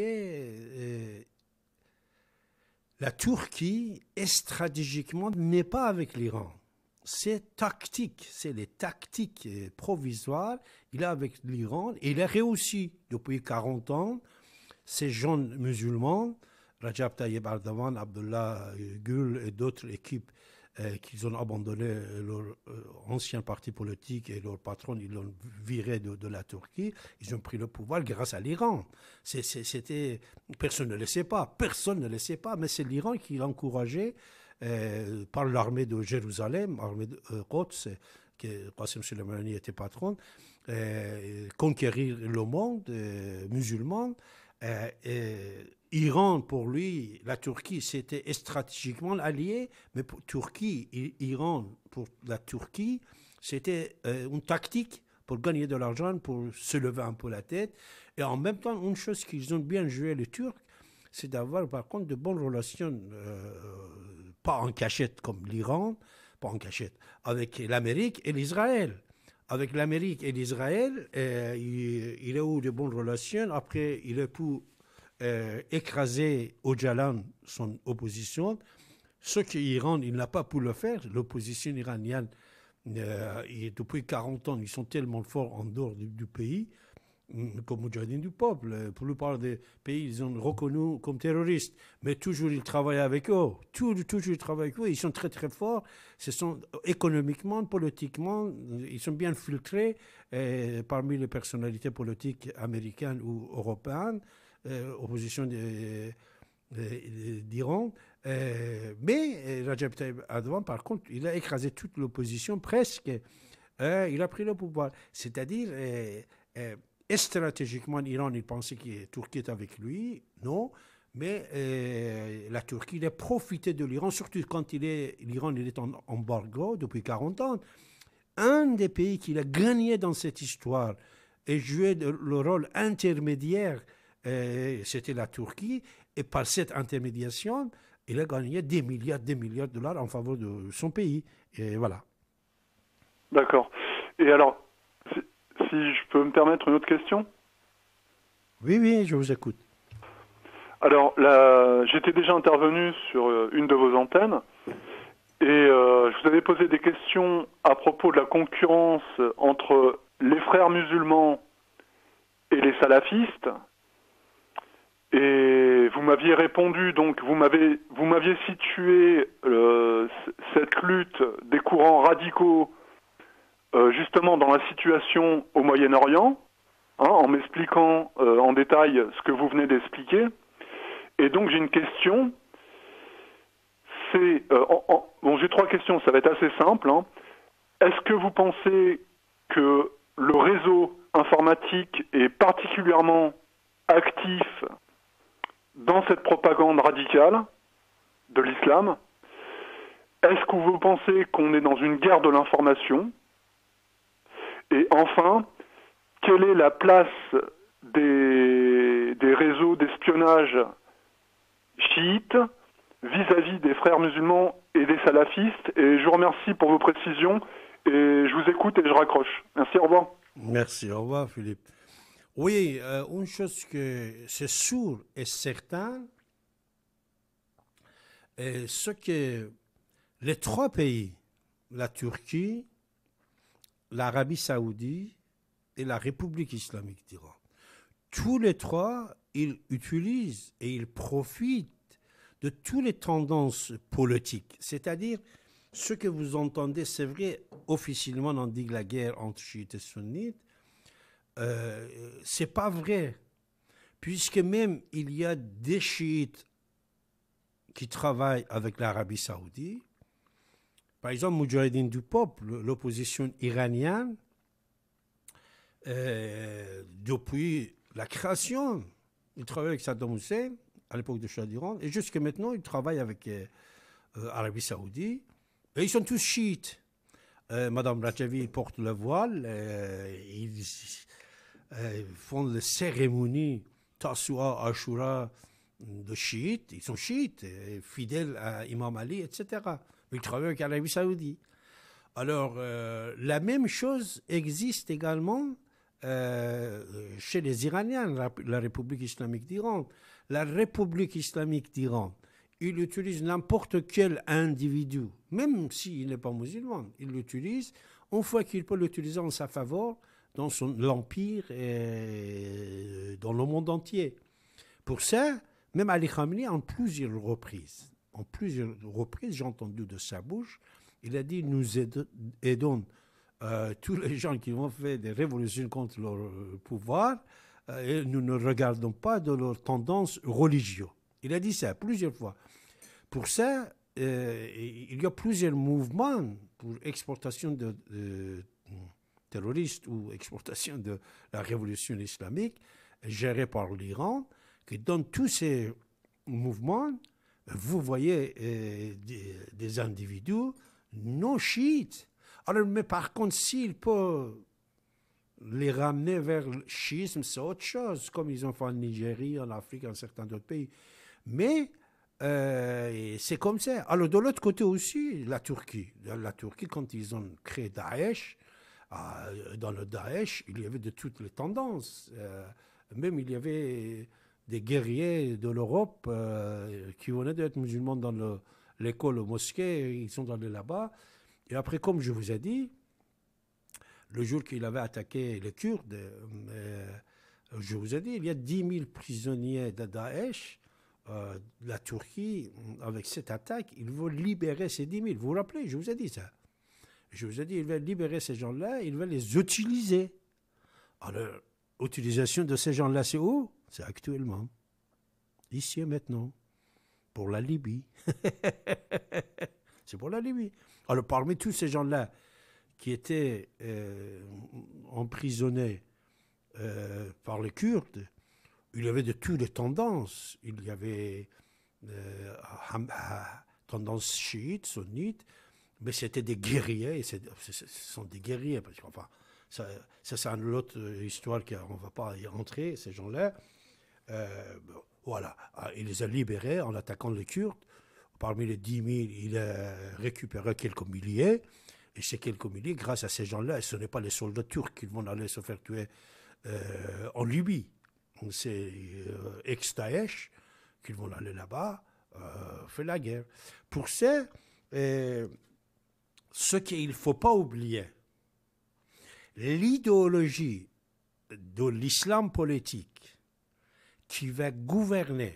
Euh, la Turquie, stratégiquement, n'est pas avec l'Iran. C'est tactique, c'est les tactiques euh, provisoires. Il a avec l'Iran et il a réussi depuis 40 ans. Ces jeunes musulmans, Rajab Tayyip Erdogan, Abdullah euh, Gül et d'autres équipes euh, qu'ils ont abandonné euh, leur euh, ancien parti politique et leur patron, ils l'ont viré de, la Turquie. Ils ont pris le pouvoir grâce à l'Iran. C'était personne ne le sait pas, personne ne le sait pas, mais c'est l'Iran qui l'a encouragé par l'armée de Jérusalem, l'armée de euh, que Qasem Soleimani était patron, conquérir le monde musulman. Et, Iran, pour lui, la Turquie, c'était stratégiquement allié, mais pour Turquie, Iran, pour la Turquie, c'était euh, une tactique pour gagner de l'argent, pour se lever un peu la tête. Et en même temps, une chose qu'ils ont bien joué, les Turcs, c'est d'avoir par contre de bonnes relations, euh, pas en cachette comme l'Iran, pas en cachette, avec l'Amérique et l'Israël avec l'Amérique et l'Israël, euh, il, il, a eu de bonnes relations. Après, il a pu euh, écraser écraser Jalan son opposition, ce qu'Iran, il n'a pas pu le faire, l'opposition iranienne, euh, depuis 40 ans, ils sont tellement forts en dehors du, pays, mm, comme jardin du peuple. Euh, pour la plupart des pays, ils ont reconnu comme terroristes. Mais toujours, ils travaillent avec eux. Toujours, toujours, ils travaillent avec eux. Ils sont très, très forts. Ce sont économiquement, politiquement, ils sont bien filtrés parmi les personnalités politiques américaines ou européennes. Euh, opposition euh, d'Iran. Euh, mais Rajab Tayyip Erdogan, par contre, il a écrasé toute l'opposition presque. Hein, il a pris le pouvoir. C'est-à-dire, stratégiquement, l'Iran, il pensait que la Turquie était avec lui. Non. Mais la Turquie, il a profité de l'Iran, surtout quand il est, l'Iran il est en embargo depuis 40 ans. Un des pays qu'il a gagné dans cette histoire et joué le rôle intermédiaire euh, c'était la Turquie, et par cette intermédiation, il a gagné des milliards, des milliards de dollars en faveur de son pays. Et voilà. D'accord. Et alors, si, je peux me permettre une autre question Oui, oui, je vous écoute. Alors, j'étais déjà intervenu sur euh, une de vos antennes et euh, je vous avais posé des questions à propos de la concurrence entre les frères musulmans et les salafistes, et vous m'aviez répondu, donc vous m'avez vous m'aviez situé euh, cette lutte des courants radicaux euh, justement dans la situation au Moyen-Orient, hein, en m'expliquant euh, en détail ce que vous venez d'expliquer. Et donc j'ai une question. C'est bon, j'ai trois questions, ça va être assez simple. Hein. Est-ce que vous pensez que le réseau informatique est particulièrement actif dans cette propagande radicale de l'islam, est-ce que vous pensez qu'on est dans une guerre de l'information Et enfin, quelle est la place des, des réseaux d'espionnage chiites vis-à-vis des frères musulmans et des salafistes Et je vous remercie pour vos précisions et je vous écoute et je raccroche. Merci, au revoir. Merci, au revoir Philippe. Oui, euh, une chose que c'est sûr et certain, euh, c'est que les trois pays, la Turquie, l'Arabie saoudite et la République islamique d'Iran, tous les trois, ils utilisent et ils profitent de toutes les tendances politiques. C'est-à-dire, ce que vous entendez, c'est vrai, officiellement on dit la guerre entre chiites et sunnites, euh, c'est pas vrai. Puisque même il y a des chiites qui travaillent avec l'Arabie Saoudite. Par exemple, Moujahedine Dupop, l'opposition iranienne, euh, depuis la création, il travaille avec Saddam Hussein à l'époque de Shah d'Iran, et jusqu'à maintenant, il travaille avec l'Arabie euh, Saoudite. Et ils sont tous chiites. Madame Rajavi porte le voile, ils, euh, font des cérémonies Tassoua, Ashura de chiites, ils sont chiites, euh, fidèles à Imam Ali, etc. Ils travaillent avec l'Arabie Saoudite. Alors, euh, la même chose existe également chez les Iraniens, la, République islamique d'Iran. La République islamique d'Iran, il utilise n'importe quel individu, même s'il n'est pas musulman, il l'utilise, une fois qu'il peut l'utiliser en sa faveur, dans son l'empire et dans le monde entier. Pour ça, même Ali Khamenei, en plusieurs reprises, en plusieurs reprises, j'ai entendu de sa bouche, il a dit nous aidons euh, tous les gens qui ont fait des révolutions contre leur pouvoir, euh, et nous ne regardons pas de leurs tendances religieuses. Il a dit ça plusieurs fois. Pour ça, euh, il y a plusieurs mouvements pour exportation de terroriste ou exportation de la révolution islamique gérée par l'Iran, que dans tous ces mouvements, vous voyez euh, des, individus non chiites. Alors, mais par contre, s'ils peuvent les ramener vers le chiisme, c'est autre chose, comme ils ont fait en Nigérie, en Afrique, en certains d'autres pays. Mais euh, c'est comme ça. Alors de l'autre côté aussi, la Turquie. La Turquie, quand ils ont créé Daesh, ah, dans le Daesh, il y avait de toutes les tendances. Euh, même il y avait des guerriers de l'Europe euh, qui venaient d'être musulmans dans l'école, au mosquée, ils sont allés là-bas. Et après, comme je vous ai dit, le jour qu'il avait attaqué les Kurdes, euh, je vous ai dit, il y a 10 000 prisonniers de Daesh. la Turquie, avec cette attaque, ils vont libérer ces 10 000. Vous vous rappelez, je vous ai dit ça. Je vous ai dit, il va libérer ces gens-là, il va les utiliser. Alors, utilisation de ces gens-là, c'est où C'est actuellement, ici et maintenant, pour la Libye. c'est pour la Libye. Alors, parmi tous ces gens-là qui étaient euh, emprisonnés euh, par les Kurdes, il y avait de toutes les tendances. Il y avait euh, tendance chiite, sunnite, mais c'était des guerriers, et ce sont des guerriers, parce qu'enfin, ça, ça c'est une autre histoire qu'on ne va pas y rentrer, ces gens-là. Euh, voilà, ah, il les a libérés en attaquant les Kurdes. Parmi les 10 000, il a récupéré quelques milliers, et ces quelques milliers, grâce à ces gens-là, ce n'est pas les soldats turcs qui vont aller se faire tuer euh, en Libye, c'est sait euh, ex-Daesh qu'ils vont aller là-bas, faire la guerre. Pour ça, ce qu'il ne faut pas oublier, l'idéologie de l'islam politique qui va gouverner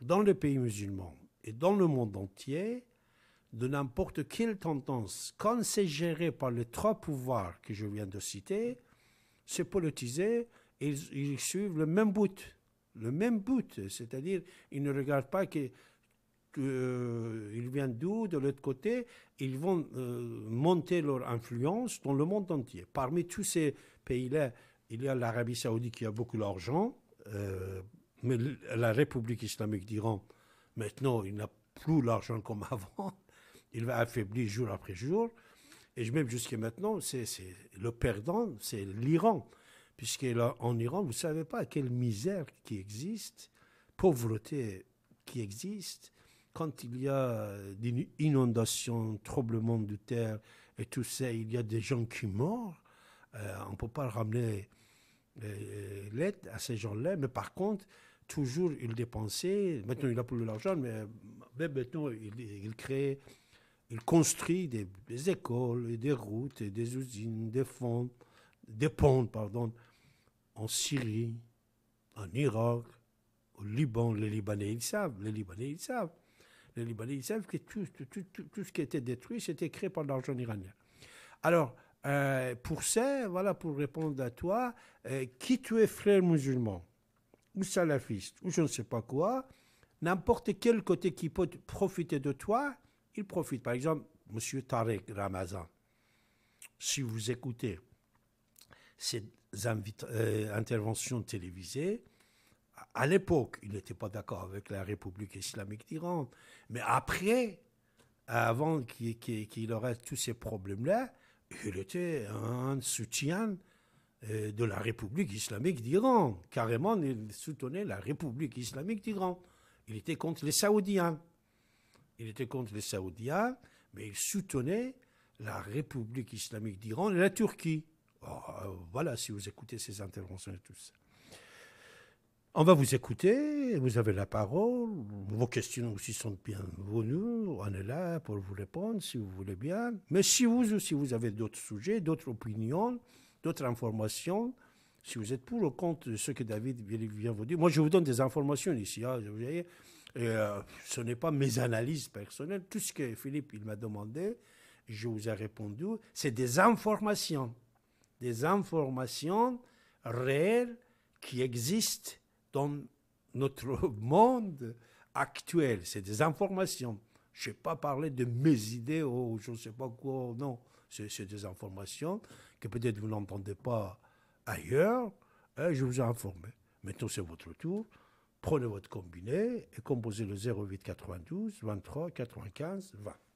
dans les pays musulmans et dans le monde entier de n'importe quelle tendance, quand c'est géré par les trois pouvoirs que je viens de citer, c'est politisé et ils, suivent le même but. Le même but, c'est-à-dire ils ne regardent pas que euh, ils viennent d'où, de l'autre côté, ils vont euh, monter leur influence dans le monde entier. Parmi tous ces pays-là, il y a l'Arabie saoudite qui a beaucoup d'argent, euh, mais la République islamique d'Iran, maintenant, il n'a plus l'argent comme avant, il va affaiblir jour après jour. Et même jusqu'à maintenant, c'est, le perdant, c'est l'Iran. en Iran, vous ne savez pas quelle misère qui existe, pauvreté qui existe, quand il y a euh, des inondations, troublement de terre et tout ça, il y a des gens qui meurent. Euh, on ne peut pas ramener euh, l'aide à ces gens-là. Mais par contre, toujours, il dépensait. Maintenant, il a plus de l'argent, mais maintenant, il, crée, il construit des, des, écoles, des routes, des usines, des fonds, des ponts, pardon, en Syrie, en Irak, au Liban. Les Libanais, ils savent. Les Libanais, ils savent. Les Libanais, ils savent que tout, ce qui était détruit, c'était créé par l'argent iranien. Alors, euh, pour ça, voilà, pour répondre à toi, euh, qui tu es frère musulman ou salafiste ou je ne sais pas quoi, n'importe quel côté qui peut profiter de toi, il profite. Par exemple, M. Tarek Ramazan, si vous écoutez ces euh, interventions télévisées, à l'époque, il n'était pas d'accord avec la République islamique d'Iran. Mais après, avant qu'il aurait tous ces problèmes-là, il était un soutien euh, de la République islamique d'Iran. Carrément, il soutenait la République islamique d'Iran. Il était contre les Saoudiens. Il était contre les Saoudiens, mais il soutenait la République islamique d'Iran et la Turquie. Oh, euh, voilà, si vous écoutez ces interventions et tout ça. On va vous écouter, vous avez la parole, vos questions aussi sont bien venues, on est là pour vous répondre si vous voulez bien. Mais si vous, aussi vous avez d'autres sujets, d'autres opinions, d'autres informations, si vous êtes pour ou contre ce que David vient vous dire, moi je vous donne des informations ici, hein, euh, ce n'est pas mes analyses personnelles, tout ce que Philippe il m'a demandé, je vous ai répondu, c'est des informations, des informations réelles qui existent dans notre monde actuel. C'est des informations. Je ne vais pas parler de mes idées ou je ne sais pas quoi. Non, c'est des informations que peut-être vous n'entendez pas ailleurs. Hein, je vous ai informé. Maintenant, c'est votre tour. Prenez votre combiné et composez le 08 92 23 95 20.